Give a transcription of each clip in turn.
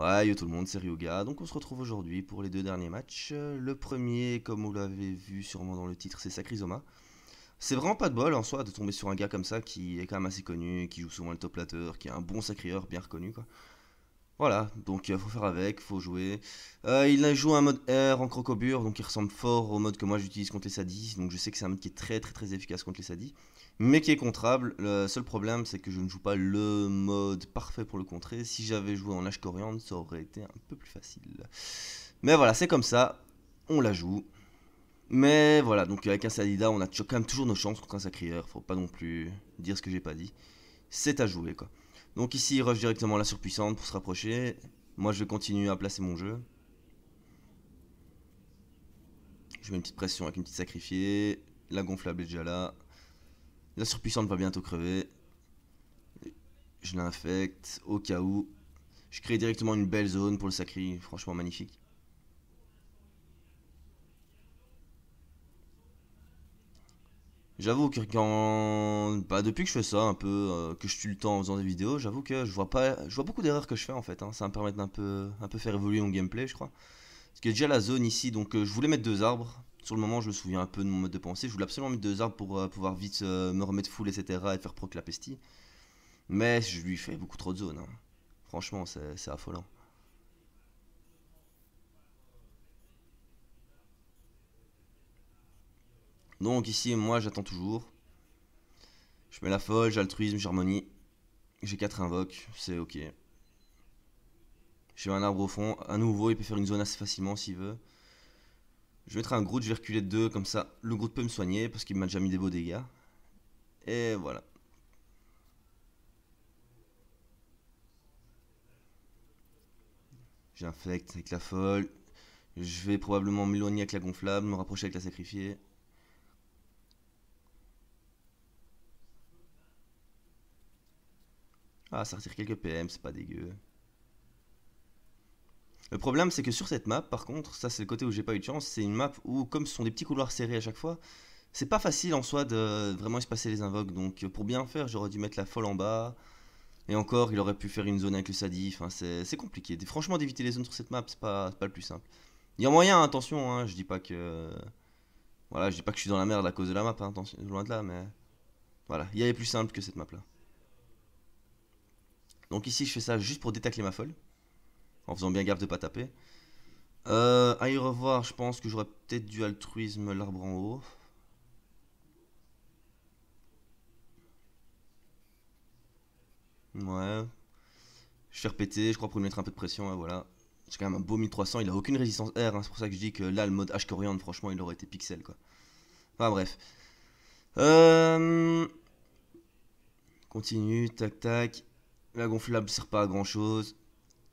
Ouais, yo tout le monde, c'est Ryuga. Donc on se retrouve aujourd'hui pour les deux derniers matchs. Euh, le premier, comme vous l'avez vu sûrement dans le titre, c'est Sakrizoma. C'est vraiment pas de bol en soi de tomber sur un gars comme ça qui est quand même assez connu, qui joue souvent le top plateur, qui est un bon sacrieur bien reconnu quoi. Voilà, donc il euh, faut faire avec, faut jouer. Euh, il il joué un mode R en crocobure, donc il ressemble fort au mode que moi j'utilise contre les sadis. Donc je sais que c'est un mode qui est très très très efficace contre les sadis, mais qui est contrable. Le seul problème, c'est que je ne joue pas le mode parfait pour le contrer. Si j'avais joué en H coriandre, ça aurait été un peu plus facile. Mais voilà, c'est comme ça, on la joue. Mais voilà, donc avec un Sadida, on a quand même toujours nos chances contre un Sacrière. Faut pas non plus dire ce que j'ai pas dit. C'est à jouer quoi. Donc ici, il rush directement la surpuissante pour se rapprocher. Moi, je vais continuer à placer mon jeu. Je mets une petite pression avec une petite sacrifiée. La gonflable est déjà là. La surpuissante va bientôt crever. Je l'infecte au cas où. Je crée directement une belle zone pour le sacri. Franchement magnifique. J'avoue que quand, bah, depuis que je fais ça un peu, euh, que je tue le temps en faisant des vidéos, j'avoue que je vois pas, je vois beaucoup d'erreurs que je fais en fait. Hein. Ça me permet d'un peu, un peu faire évoluer mon gameplay, je crois. Parce que déjà la zone ici, donc euh, je voulais mettre deux arbres. Sur le moment, je me souviens un peu de mon mode de pensée. Je voulais absolument mettre deux arbres pour euh, pouvoir vite me remettre full, etc. et faire proc la pestie. Mais je lui fais beaucoup trop de zones. Hein. Franchement, c'est affolant. Donc ici, moi, j'attends toujours. Je mets la folle, j'altruisme, altruisme, j'ai 4 invoques, c'est ok. J'ai un arbre au fond. À nouveau, il peut faire une zone assez facilement s'il veut. Je mettrai un groupe, je vais reculer de 2, comme ça le groupe peut me soigner parce qu'il m'a déjà mis des beaux dégâts. Et voilà. J'infecte avec la folle. Je vais probablement m'éloigner avec la gonflable, me rapprocher avec la sacrifiée. Ah, ça quelques PM, c'est pas dégueu. Le problème, c'est que sur cette map, par contre, ça c'est le côté où j'ai pas eu de chance, c'est une map où, comme ce sont des petits couloirs serrés à chaque fois, c'est pas facile en soi de vraiment espacer les invoques. Donc pour bien faire, j'aurais dû mettre la folle en bas. Et encore, il aurait pu faire une zone avec le sadif. c'est compliqué. Franchement, d'éviter les zones sur cette map, c'est pas, pas le plus simple. Il y a moyen, hein, attention, hein. je dis pas que. Voilà, je dis pas que je suis dans la merde à cause de la map, hein. loin de là, mais. Voilà, il y avait plus simple que cette map là. Donc ici, je fais ça juste pour détacler ma folle. En faisant bien gaffe de pas taper. Euh, à y revoir, je pense que j'aurais peut-être du altruisme l'arbre en haut. Ouais. Je fais repéter, je crois, pour lui mettre un peu de pression, hein, voilà. C'est quand même un beau 1300, il a aucune résistance R, hein, c'est pour ça que je dis que là, le mode H Corian, franchement, il aurait été pixel, quoi. Enfin, bref. Euh, continue, tac, tac. La gonflable sert pas à grand chose.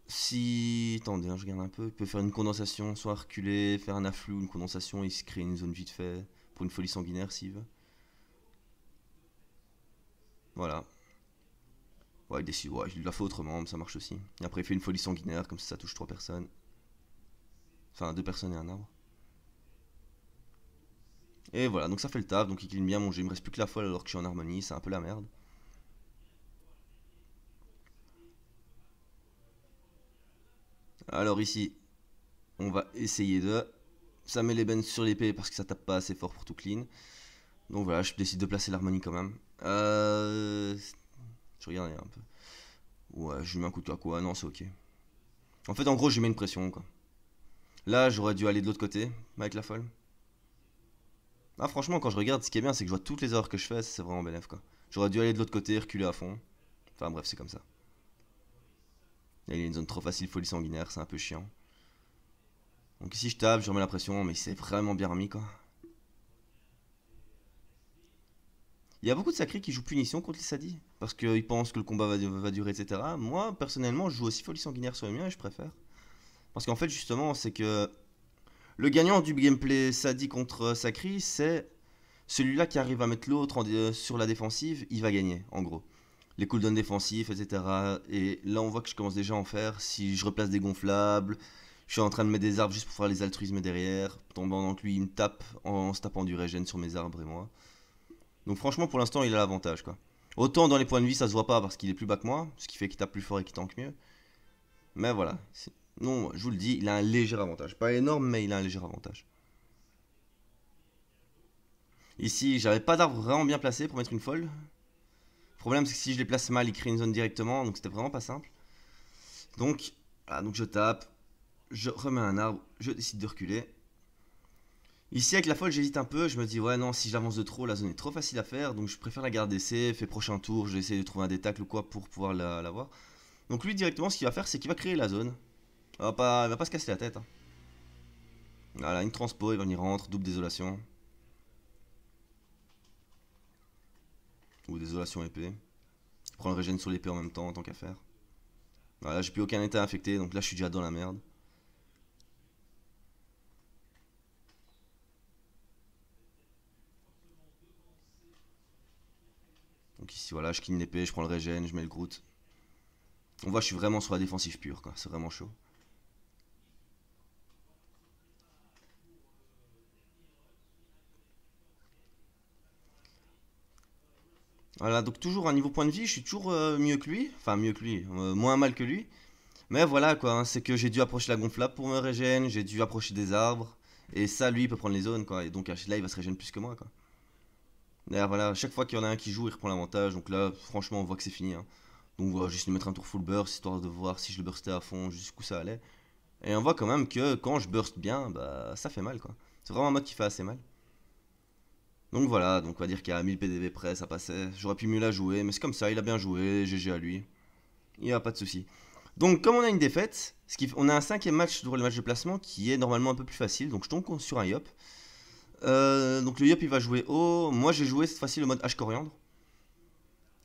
Si. Attendez, hein, je regarde un peu. Il peut faire une condensation, soit reculer, faire un afflux une condensation, il se crée une zone vite fait pour une folie sanguinaire s'il veut. Voilà. Ouais, il décide, ouais, il l'a fait autrement, mais ça marche aussi. Et après, il fait une folie sanguinaire, comme ça, ça touche trois personnes. Enfin, deux personnes et un arbre. Et voilà, donc ça fait le taf, donc il cligne bien mon jeu. Il me reste plus que la folle alors que je suis en harmonie, c'est un peu la merde. Alors ici, on va essayer de... Ça met les bends sur l'épée parce que ça tape pas assez fort pour tout clean. Donc voilà, je décide de placer l'harmonie quand même. Euh... Je regarde un peu. Ouais, je lui mets un coup de quoi Non, c'est ok. En fait, en gros, je mets une pression, quoi. Là, j'aurais dû aller de l'autre côté, avec la folle. Ah, franchement, quand je regarde, ce qui est bien, c'est que je vois toutes les erreurs que je fais, c'est vraiment bénef. quoi. J'aurais dû aller de l'autre côté, reculer à fond. Enfin, bref, c'est comme ça il a une zone trop facile, folie sanguinaire, c'est un peu chiant. Donc ici, je tape, je remets la pression, mais c'est vraiment bien remis, quoi. Il y a beaucoup de sacrés qui jouent punition contre les sadi, parce qu'ils pensent que le combat va, durer, etc. Moi, personnellement, je joue aussi folie sanguinaire sur les miens et je préfère. Parce qu'en fait, justement, c'est que le gagnant du gameplay Sadi contre Sakri, c'est celui-là qui arrive à mettre l'autre sur la défensive, il va gagner, en gros les cooldowns défensifs, etc. Et là, on voit que je commence déjà à en faire. Si je replace des gonflables, je suis en train de mettre des arbres juste pour faire les altruismes derrière. Tombant que lui, il me tape en, se tapant du régène sur mes arbres et moi. Donc franchement, pour l'instant, il a l'avantage. quoi. Autant dans les points de vie, ça se voit pas parce qu'il est plus bas que moi, ce qui fait qu'il tape plus fort et qu'il tank mieux. Mais voilà. Non, je vous le dis, il a un léger avantage. Pas énorme, mais il a un léger avantage. Ici, j'avais pas d'arbre vraiment bien placé pour mettre une folle problème, c'est que si je les place mal, il crée une zone directement, donc c'était vraiment pas simple. Donc, donc je tape, je remets un arbre, je décide de reculer. Ici, avec la folle, j'hésite un peu. Je me dis, ouais, non, si j'avance de trop, la zone est trop facile à faire. Donc, je préfère la garder C'est fait prochain tour, je vais essayer de trouver un détacle ou quoi pour pouvoir la, Donc, lui, directement, ce qu'il va faire, c'est qu'il va créer la zone. Il va pas, va pas se casser la tête. Hein. Voilà, une transpo, il va venir rentre, double désolation. Ou désolation épée. Je prends le régène sur l'épée en même temps, tant qu'à faire. Voilà, j'ai plus aucun état infecté, donc là je suis déjà dans la merde. Donc ici, voilà, je kin l'épée, je prends le régène, je mets le Groot. On voit, je suis vraiment sur la défensive pure, quoi. C'est vraiment chaud. Voilà, donc toujours un niveau point de vie, je suis toujours euh, mieux que lui, enfin mieux que lui, euh, moins mal que lui. Mais voilà quoi, hein, c'est que j'ai dû approcher la gonflable pour me régénérer, j'ai dû approcher des arbres, et ça lui il peut prendre les zones quoi, et donc là il va se régénérer plus que moi quoi. D'ailleurs voilà, chaque fois qu'il y en a un qui joue, il reprend l'avantage, donc là franchement on voit que c'est fini. Hein. Donc voilà, juste lui mettre un tour full burst, histoire de voir si je le burstais à fond, jusqu'où ça allait. Et on voit quand même que quand je burst bien, bah ça fait mal quoi. C'est vraiment un mode qui fait assez mal. Donc voilà, donc on va dire qu'il y a 1000 PDV près, ça passait. J'aurais pu mieux la jouer, mais c'est comme ça, il a bien joué, GG à lui. Il n'y a pas de souci. Donc comme on a une défaite, on a un cinquième match pour le match de placement qui est normalement un peu plus facile, donc je tombe sur un Yop. Euh, donc le Yop il va jouer haut, moi j'ai joué cette fois-ci le mode H coriandre.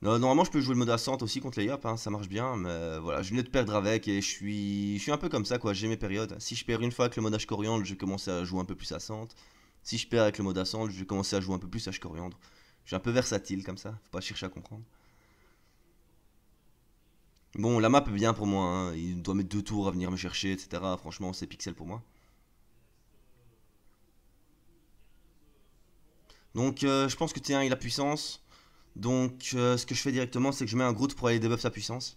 Euh, normalement je peux jouer le mode Ascente aussi contre les Yop, hein, ça marche bien, mais voilà, je venais de perdre avec et je suis, je suis un peu comme ça quoi, j'ai mes périodes. Si je perds une fois avec le mode H coriandre, je vais commencer à jouer un peu plus Ascente. Si je perds avec le ascend, je vais commencer à jouer un peu plus à Coriandre. Je suis un peu versatile comme ça, faut pas chercher à comprendre. Bon, la map est bien pour moi, hein. il doit mettre deux tours à venir me chercher, etc. Franchement, c'est pixel pour moi. Donc, euh, je pense que T1 il a puissance. Donc, euh, ce que je fais directement, c'est que je mets un Groot pour aller debuff sa puissance.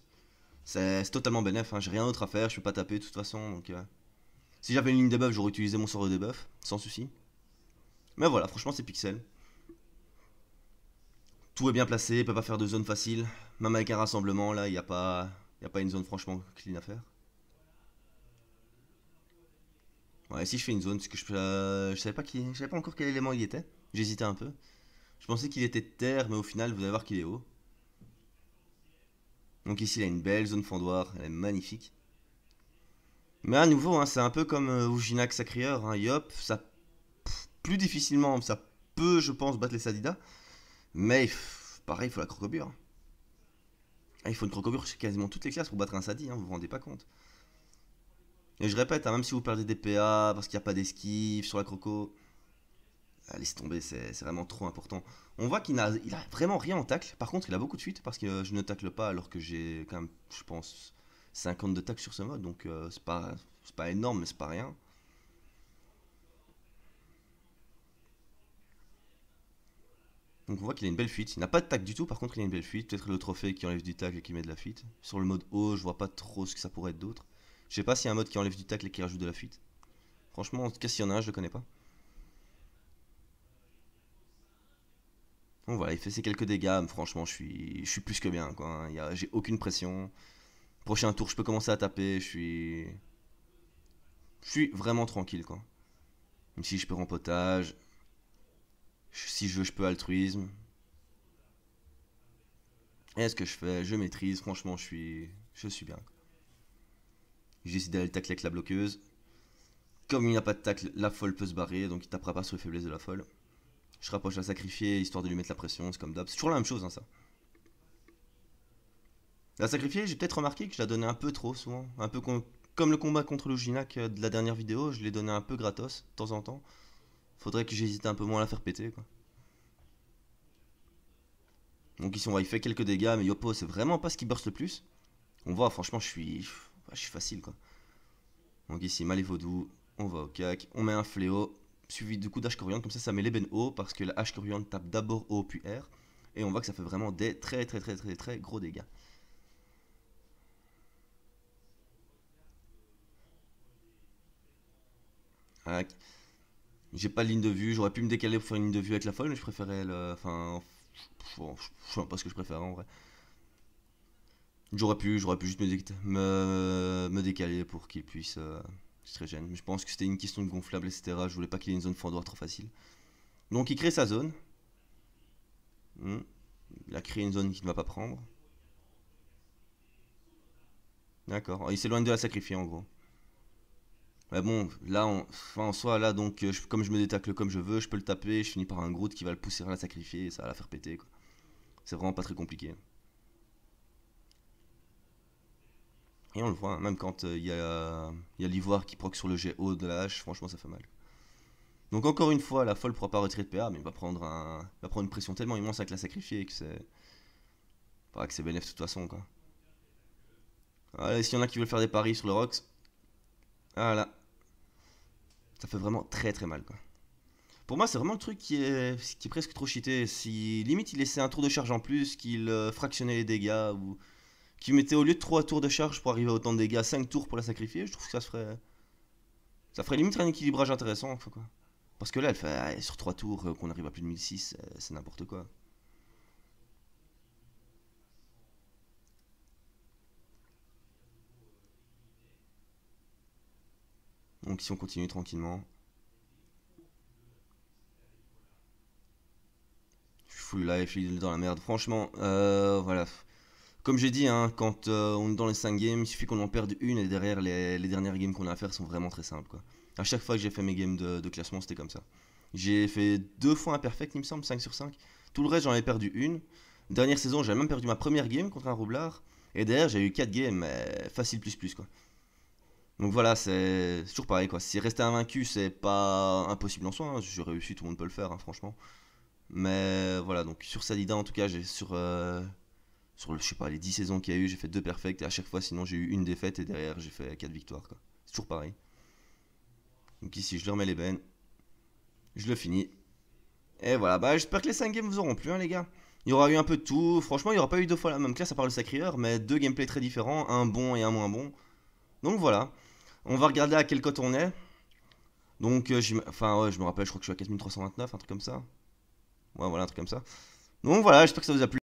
C'est totalement bénef, hein. j'ai rien d'autre à faire, je peux pas taper de toute façon. Euh. Si j'avais une ligne debuff, j'aurais utilisé mon sort de debuff, sans souci. Mais voilà, franchement, c'est Pixel. Tout est bien placé, il peut pas faire de zone facile. Même avec un rassemblement, là, il n'y a, pas, a pas une zone franchement clean à faire. Ouais, si je fais une zone, que je, ne euh, savais pas qui, je savais pas encore quel élément il était. J'hésitais un peu. Je pensais qu'il était terre, mais au final, vous allez voir qu'il est haut. Donc ici, il a une belle zone fendoir, elle est magnifique. Mais à nouveau, hein, c'est un peu comme ouginac euh, a Sacrieur, hein. yop, ça plus difficilement. Ça peut, je pense, battre les Sadida. Mais pareil, il faut la crocobure. Ah, il faut une crocobure chez quasiment toutes les classes pour battre un Sadi, hein, vous vous rendez pas compte. Et je répète, hein, même si vous perdez des PA parce qu'il n'y a pas d'esquive sur la croco, ah, laisse tomber, c'est vraiment trop important. On voit qu'il n'a il a vraiment rien en tacle. Par contre, il a beaucoup de fuite parce que je ne tacle pas alors que j'ai quand même, je pense, 50 de tacle sur ce mode. Donc, euh, c'est pas, pas énorme, mais c'est pas rien. Donc on voit qu'il a une belle fuite. Il n'a pas de tac du tout, par contre il a une belle fuite. Peut-être le trophée qui enlève du tac et qui met de la fuite. Sur le mode haut, je vois pas trop ce que ça pourrait être d'autre. Je sais pas s'il y a un mode qui enlève du tac et qui rajoute de la fuite. Franchement, en tout cas, s'il y en a je le connais pas. Bon voilà, il fait ses quelques dégâts. franchement, je suis, je suis plus que bien. quoi. Hein. J'ai aucune pression. Prochain tour, je peux commencer à taper. Je suis, je suis vraiment tranquille. quoi. Même si je peux rempotage, si je veux, je peux altruisme. est ce que je fais, je maîtrise. Franchement, je suis, je suis bien. J'ai décidé d'aller tacler avec la bloqueuse. Comme il n'y a pas de tacle, la folle peut se barrer, donc il tapera pas sur les faiblesses de la folle. Je rapproche la sacrifiée histoire de lui mettre la pression, c'est comme d'hab. C'est toujours la même chose, hein, ça. La sacrifiée j'ai peut-être remarqué que je la donnais un peu trop souvent. Un peu comme le combat contre le ginak euh, de la dernière vidéo, je l'ai donné un peu gratos, de temps en temps. Faudrait que j'hésite un peu moins à la faire péter, quoi. Donc ici, on va il fait quelques dégâts, mais Yopo, c'est vraiment pas ce qui burst le plus. On voit, franchement, je suis, je suis facile, quoi. Donc ici, Vaudou. on va au cac, on met un fléau, suivi du coup d'H coriandre, comme ça, ça met l'ébène haut, parce que la H coriandre tape d'abord O puis R. Et on voit que ça fait vraiment des très très très très très gros dégâts. J'ai pas de ligne de vue, j'aurais pu me décaler pour faire une ligne de vue avec la folle, mais je préférais le. Enfin. Je sais pas ce que je préfère en vrai. J'aurais pu, j'aurais pu juste me, décaler, pour qu'il puisse. Euh, se très Mais je pense que c'était une question de gonflable, etc. Je voulais pas qu'il ait une zone forward trop facile. Donc il crée sa zone. Hmm. Il a créé une zone qu'il ne va pas prendre. D'accord. Il s'éloigne de la sacrifier en gros. Mais bah bon, là, enfin, en là, donc, euh, comme je me détacle comme je veux, je peux le taper, je finis par un Groot qui va le pousser à la sacrifier et ça va la faire péter. Quoi. C'est vraiment pas très compliqué. Et on le voit, hein, même quand euh, il y, a, l'ivoire qui proc sur le jet de la hache, franchement ça fait mal. Donc encore une fois, la folle pourra pas retirer de PA, mais il va prendre, un, va prendre une pression tellement immense avec la sacrifier que c'est... pas que c'est bénéf de toute façon, quoi. ce s'il y en a qui veulent faire des paris sur le Rox, voilà. Ça fait vraiment très très mal quoi. Pour moi, c'est vraiment le truc qui est, qui est presque trop cheaté. Si limite il laissait un tour de charge en plus, qu'il euh, fractionnait les dégâts, ou qu'il mettait au lieu de 3 tours de charge pour arriver à autant de dégâts, 5 tours pour la sacrifier, je trouve que ça ferait. Ça ferait limite un équilibrage intéressant. Quoi. Parce que là, elle fait ah, sur 3 tours euh, qu'on arrive à plus de 1006, euh, c'est n'importe quoi. Donc si on continue tranquillement. Je suis full life, il dans la merde. Franchement, euh, voilà. Comme j'ai dit, hein, quand euh, on est dans les 5 games, il suffit qu'on en perde une et derrière les, dernières games qu'on a à faire sont vraiment très simples. Quoi. À chaque fois que j'ai fait mes games de, classement, c'était comme ça. J'ai fait deux fois un perfect, il me semble, 5 sur 5. Tout le reste, j'en ai perdu une. Dernière saison, j'avais même perdu ma première game contre un roublard. Et derrière, j'ai eu 4 games, facile plus plus quoi. Donc voilà, c'est toujours pareil quoi. Si rester invaincu, c'est pas impossible en soi. Hein. J'ai réussi, tout le monde peut le faire, hein, franchement. Mais voilà, donc sur Salida en tout cas, j'ai sur euh, sur je sais pas les 10 saisons qu'il y a eu, j'ai fait deux perfects et à chaque fois, sinon j'ai eu une défaite et derrière j'ai fait quatre victoires quoi. C'est toujours pareil. Donc ici, je le remets les bennes, je le finis. Et voilà, bah j'espère que les 5 games vous auront plu hein, les gars. Il y aura eu un peu de tout. Franchement, il n'y aura pas eu deux fois la même classe à part le Sacré-Heure, mais deux gameplays très différents, un bon et un moins bon. Donc voilà. On va regarder à quel cote on est. Donc, euh, je me rappelle, je crois que je suis à 4329, un truc comme ça. Ouais, voilà, un truc comme ça. Donc voilà, j'espère que ça vous a plu.